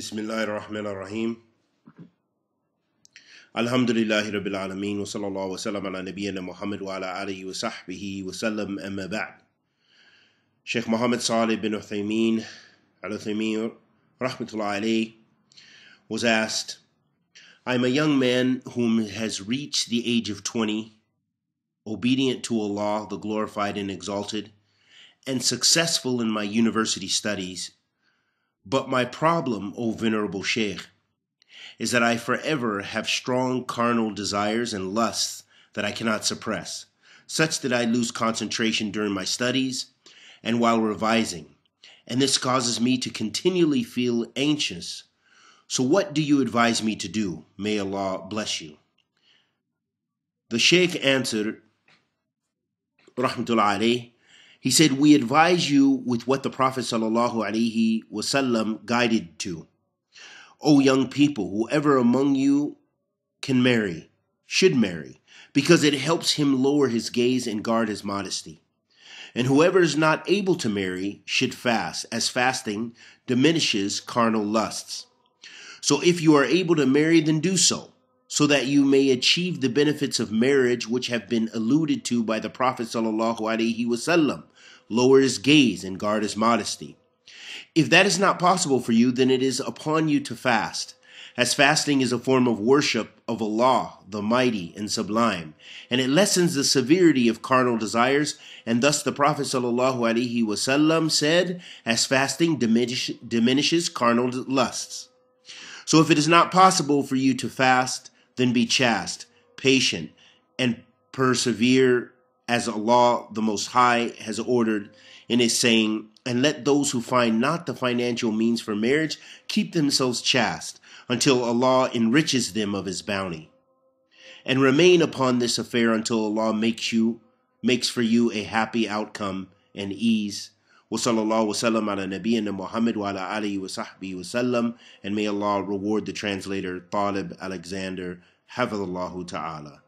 Bismillahirrahmanirrahim. Alhamdulillahi Rabbil Alameen wa sallallahu wa sallam ala nabiyyina Muhammad wa ala alihi wa sahbihi wa sallam amma ba'd. Sheikh Muhammad Saleh bin Uthaymeen, al Uthaymeen rahmatullahi was asked, I'm a young man whom has reached the age of 20, obedient to Allah, the glorified and exalted, and successful in my university studies but my problem, O venerable Sheikh, is that I forever have strong carnal desires and lusts that I cannot suppress, such that I lose concentration during my studies and while revising, and this causes me to continually feel anxious. So, what do you advise me to do? May Allah bless you. The Sheikh answered, Rahmatullah alayh, he said, We advise you with what the Prophet ﷺ guided to. O young people, whoever among you can marry, should marry, because it helps him lower his gaze and guard his modesty. And whoever is not able to marry should fast, as fasting diminishes carnal lusts. So if you are able to marry, then do so so that you may achieve the benefits of marriage which have been alluded to by the Prophet wasallam. Lower his gaze and guard his modesty. If that is not possible for you, then it is upon you to fast, as fasting is a form of worship of Allah, the Mighty and Sublime, and it lessens the severity of carnal desires, and thus the Prophet wasallam said, as fasting diminish, diminishes carnal lusts. So if it is not possible for you to fast, then be chaste, patient, and persevere as Allah the Most High has ordered in His saying, And let those who find not the financial means for marriage keep themselves chaste until Allah enriches them of His bounty. And remain upon this affair until Allah makes you makes for you a happy outcome and ease Wa الله وسلم على نبينا Muhammad wa ala alihi wa sahbihi wasallam. And may Allah reward the translator Talib Alexander, Hafidhullahu ta'ala.